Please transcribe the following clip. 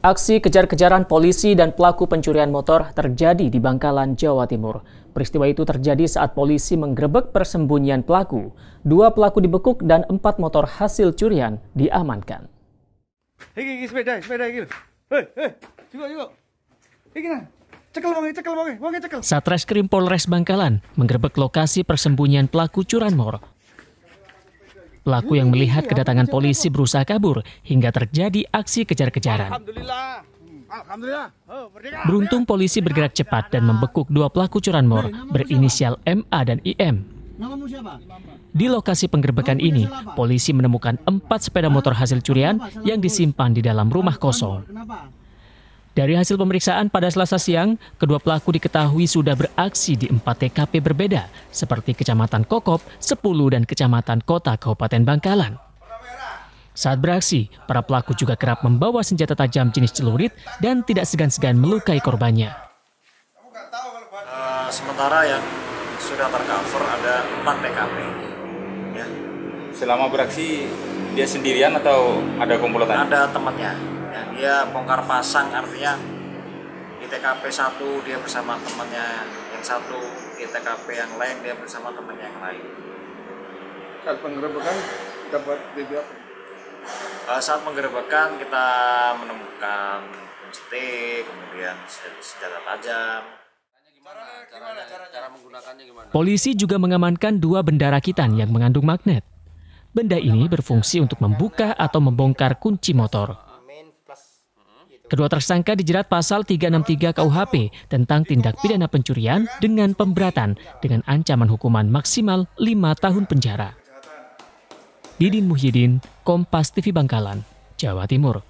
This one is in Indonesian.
Aksi kejar-kejaran polisi dan pelaku pencurian motor terjadi di Bangkalan, Jawa Timur. Peristiwa itu terjadi saat polisi menggerebek persembunyian pelaku. Dua pelaku dibekuk dan empat motor hasil curian diamankan. Satreskrim Polres Bangkalan menggerebek lokasi persembunyian pelaku curanmor Pelaku yang melihat kedatangan polisi berusaha kabur hingga terjadi aksi kejar-kejaran. Beruntung polisi bergerak cepat dan membekuk dua pelaku curanmor berinisial MA dan IM. Di lokasi penggerbekan ini, polisi menemukan empat sepeda motor hasil curian yang disimpan di dalam rumah kosong. Dari hasil pemeriksaan pada selasa siang, kedua pelaku diketahui sudah beraksi di empat TKP berbeda, seperti Kecamatan Kokop, 10, dan Kecamatan Kota Kabupaten Bangkalan. Saat beraksi, para pelaku juga kerap membawa senjata tajam jenis celurit dan tidak segan-segan melukai korbannya. Uh, sementara yang sudah tercover ada 4 TKP. Ya. Selama beraksi, dia sendirian atau ada kumpulan? Ada temannya dia bongkar pasang artinya di TKP satu dia bersama temannya yang satu di TKP yang lain dia bersama temannya yang lain saat penggerebekan dapat tidak eh, saat penggerebekan kita menemukan kunci T kemudian senjata tajam cara menggunakannya gimana? Polisi juga mengamankan dua benda rakitan yang mengandung magnet. Benda ini berfungsi untuk membuka atau membongkar kunci motor. Kedua tersangka dijerat pasal 363 KUHP tentang tindak pidana pencurian dengan pemberatan dengan ancaman hukuman maksimal 5 tahun penjara. Didin Muhyiddin, Kompas TV Bangkalan, Jawa Timur.